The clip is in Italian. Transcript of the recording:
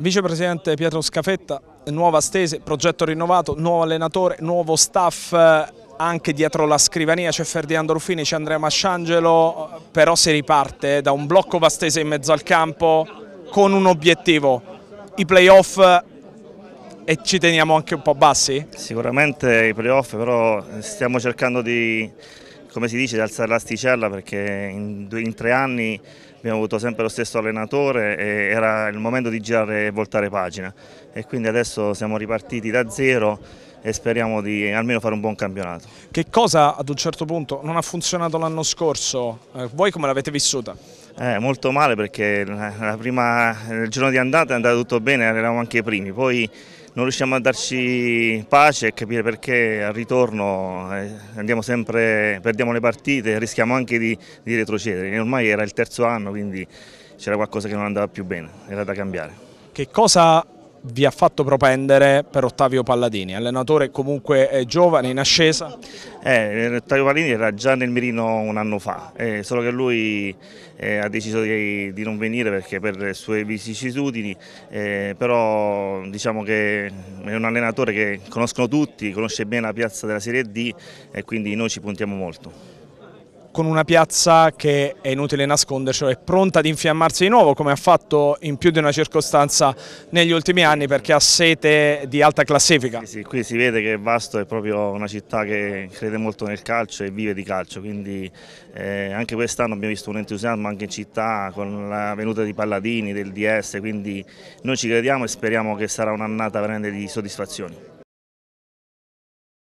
Vicepresidente Pietro Scafetta, nuova stese, progetto rinnovato, nuovo allenatore, nuovo staff eh, anche dietro la scrivania c'è Ferdinando Ruffini, c'è Andrea Masciangelo, però si riparte da un blocco Vastese in mezzo al campo con un obiettivo, i playoff eh, e ci teniamo anche un po' bassi? Sicuramente i playoff però stiamo cercando di come si dice, di alzare l'asticella perché in, due, in, tre anni abbiamo avuto sempre lo stesso allenatore e era il momento di girare e voltare pagina e quindi adesso siamo ripartiti da zero e speriamo di almeno fare un buon campionato. Che cosa ad un certo punto non ha funzionato l'anno scorso? Eh, voi come l'avete vissuta? Eh, molto male perché prima, il giorno di andata è andato tutto bene, eravamo anche i primi, poi non riusciamo a darci pace e capire perché al ritorno eh, sempre, perdiamo le partite e rischiamo anche di, di retrocedere. E ormai era il terzo anno, quindi c'era qualcosa che non andava più bene, era da cambiare. Che cosa vi ha fatto propendere per Ottavio Palladini, allenatore comunque eh, giovane, in ascesa? Eh, Ottavio Palladini era già nel mirino un anno fa, eh, solo che lui eh, ha deciso di, di, non venire perché per le sue vicissitudini, eh, però diciamo che è un allenatore che conoscono tutti, conosce bene la piazza della Serie D e quindi noi ci puntiamo molto con una piazza che è inutile nasconderci, cioè è pronta ad infiammarsi di nuovo come ha fatto in più di una circostanza negli ultimi anni perché ha sete di alta classifica. Sì, sì, qui si vede che Vasto è proprio una città che crede molto nel calcio e vive di calcio, quindi eh, anche quest'anno abbiamo visto un entusiasmo anche in città con la venuta di Palladini, del DS, quindi noi ci crediamo e speriamo che sarà un'annata veramente di soddisfazioni.